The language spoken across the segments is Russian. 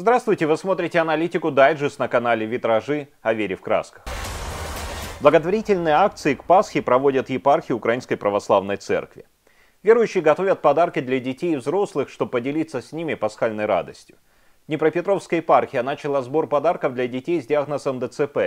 Здравствуйте, вы смотрите аналитику Дайджест на канале Витражи о вере в красках. Благотворительные акции к Пасхе проводят епархии Украинской Православной Церкви. Верующие готовят подарки для детей и взрослых, чтобы поделиться с ними пасхальной радостью. Днепропетровская епархия начала сбор подарков для детей с диагнозом ДЦП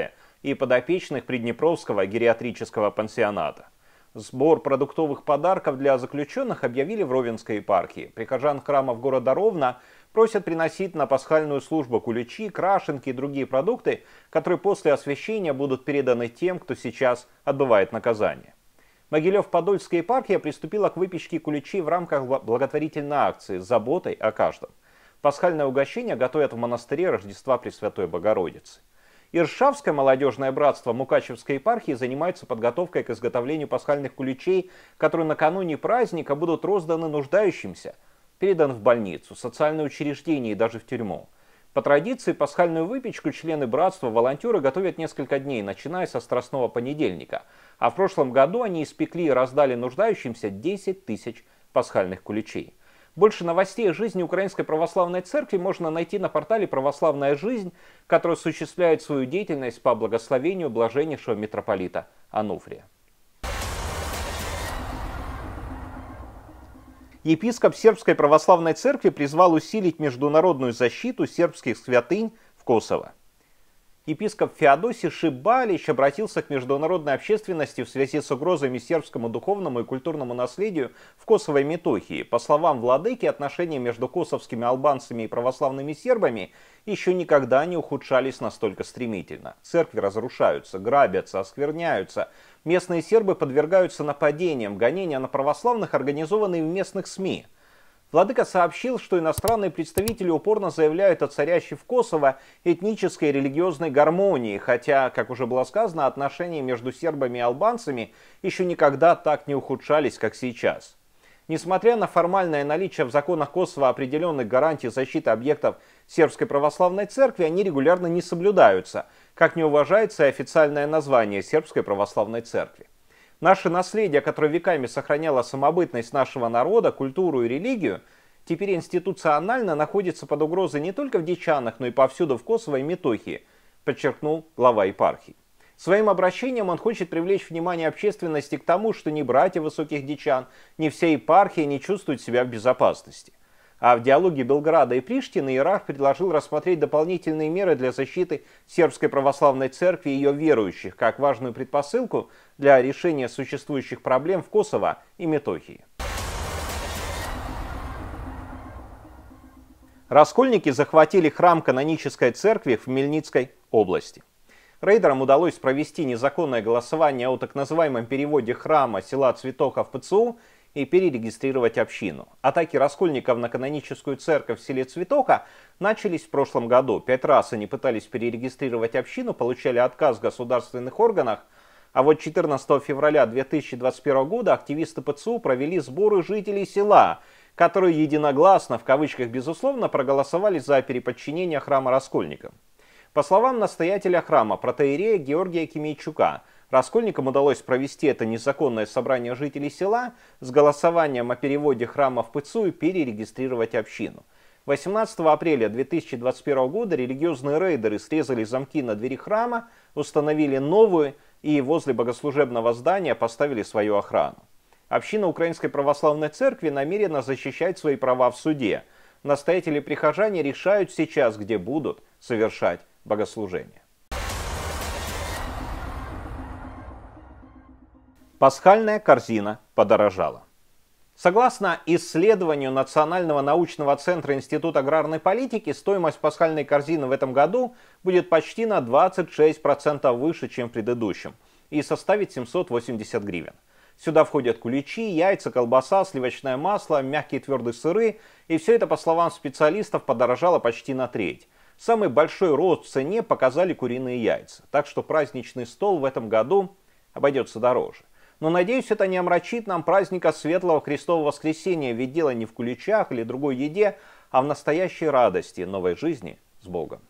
и подопечных Приднепровского гериатрического пансионата. Сбор продуктовых подарков для заключенных объявили в Ровенской епархии. Прихожан храмов города Ровно просят приносить на пасхальную службу куличи, крашенки и другие продукты, которые после освящения будут переданы тем, кто сейчас отбывает наказание. Могилев-Подольская епархия приступила к выпечке куличей в рамках благотворительной акции с заботой о каждом. Пасхальное угощение готовят в монастыре Рождества Пресвятой Богородицы. Иршавское молодежное братство Мукачевской епархии занимается подготовкой к изготовлению пасхальных куличей, которые накануне праздника будут розданы нуждающимся, передан в больницу, социальное учреждение и даже в тюрьму. По традиции пасхальную выпечку члены братства, волонтеры готовят несколько дней, начиная со Страстного понедельника. А в прошлом году они испекли и раздали нуждающимся 10 тысяч пасхальных куличей. Больше новостей о жизни Украинской Православной Церкви можно найти на портале «Православная жизнь», который осуществляет свою деятельность по благословению блаженнейшего митрополита Ануфрия. Епископ Сербской Православной Церкви призвал усилить международную защиту сербских святынь в Косово. Епископ Феодосий Шибалич обратился к международной общественности в связи с угрозами сербскому духовному и культурному наследию в Косовой и Метохии. По словам владыки, отношения между косовскими албанцами и православными сербами еще никогда не ухудшались настолько стремительно. Церкви разрушаются, грабятся, оскверняются. Местные сербы подвергаются нападениям, гонения на православных организованы в местных СМИ – Владыка сообщил, что иностранные представители упорно заявляют о царящей в Косово этнической и религиозной гармонии, хотя, как уже было сказано, отношения между сербами и албанцами еще никогда так не ухудшались, как сейчас. Несмотря на формальное наличие в законах Косово определенных гарантий защиты объектов сербской православной церкви, они регулярно не соблюдаются, как не уважается и официальное название сербской православной церкви. Наше наследие, которое веками сохраняло самобытность нашего народа, культуру и религию, теперь институционально находится под угрозой не только в Дичанах, но и повсюду в Косово и Метохии, подчеркнул глава епархии. Своим обращением он хочет привлечь внимание общественности к тому, что ни братья высоких дичан, ни все епархии не чувствуют себя в безопасности. А в диалоге Белграда и Приштины иерарх предложил рассмотреть дополнительные меры для защиты Сербской Православной Церкви и ее верующих, как важную предпосылку для решения существующих проблем в Косово и Метохии. Раскольники захватили храм канонической церкви в Мельницкой области. Рейдерам удалось провести незаконное голосование о так называемом переводе храма села Цветоха в ПЦУ и перерегистрировать общину. Атаки раскольников на каноническую церковь в селе Цветока начались в прошлом году. Пять раз они пытались перерегистрировать общину, получали отказ в государственных органах, а вот 14 февраля 2021 года активисты ПЦУ провели сборы жителей села, которые единогласно, в кавычках безусловно, проголосовали за переподчинение храма раскольникам. По словам настоятеля храма, протеерея Георгия Кимейчука, Раскольникам удалось провести это незаконное собрание жителей села с голосованием о переводе храма в Пыцу и перерегистрировать общину. 18 апреля 2021 года религиозные рейдеры срезали замки на двери храма, установили новые и возле богослужебного здания поставили свою охрану. Община Украинской Православной Церкви намерена защищать свои права в суде. Настоятели прихожане решают сейчас, где будут совершать богослужение. Пасхальная корзина подорожала. Согласно исследованию Национального научного центра Института аграрной политики, стоимость пасхальной корзины в этом году будет почти на 26% выше, чем в предыдущем, и составит 780 гривен. Сюда входят куличи, яйца, колбаса, сливочное масло, мягкие и твердые сыры, и все это, по словам специалистов, подорожало почти на треть. Самый большой рост в цене показали куриные яйца, так что праздничный стол в этом году обойдется дороже. Но надеюсь, это не омрачит нам праздника Светлого Христового Воскресения, ведь дело не в куличах или другой еде, а в настоящей радости новой жизни с Богом.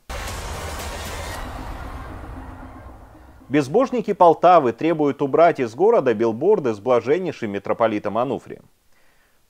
Безбожники Полтавы требуют убрать из города билборды с блаженнейшим митрополитом Ануфрием.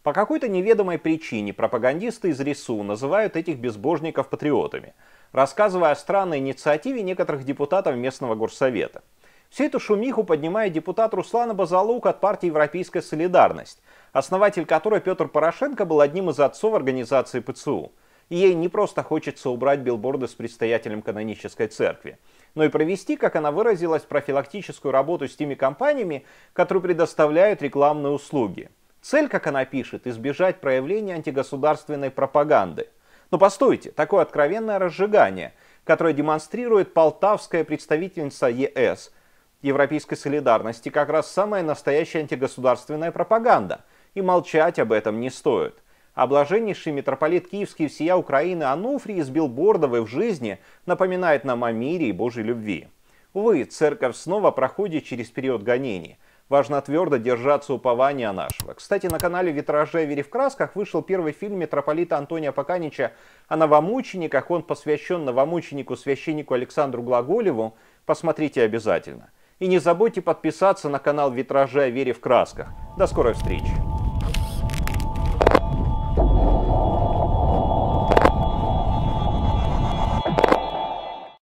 По какой-то неведомой причине пропагандисты из РИСУ называют этих безбожников патриотами, рассказывая о странной инициативе некоторых депутатов местного горсовета – Всю эту шумиху поднимает депутат Руслан Базалук от партии «Европейская солидарность», основатель которой Петр Порошенко был одним из отцов организации ПЦУ. И ей не просто хочется убрать билборды с предстоятелем канонической церкви, но и провести, как она выразилась, профилактическую работу с теми компаниями, которые предоставляют рекламные услуги. Цель, как она пишет, избежать проявления антигосударственной пропаганды. Но постойте, такое откровенное разжигание, которое демонстрирует полтавская представительница ЕС – европейской солидарности как раз самая настоящая антигосударственная пропаганда, и молчать об этом не стоит. Облаженнейший митрополит Киевский всея Украины Ануфрий из Билбордовой в жизни напоминает нам о мире и Божьей любви. Увы, церковь снова проходит через период гонений. Важно твердо держаться упования нашего. Кстати, на канале «Витражи Вере в красках» вышел первый фильм митрополита Антония Поканича о новомучениках. Он посвящен новомученику-священнику Александру Глаголеву. Посмотрите обязательно. И не забудьте подписаться на канал Витража «Вере в красках». До скорой встречи!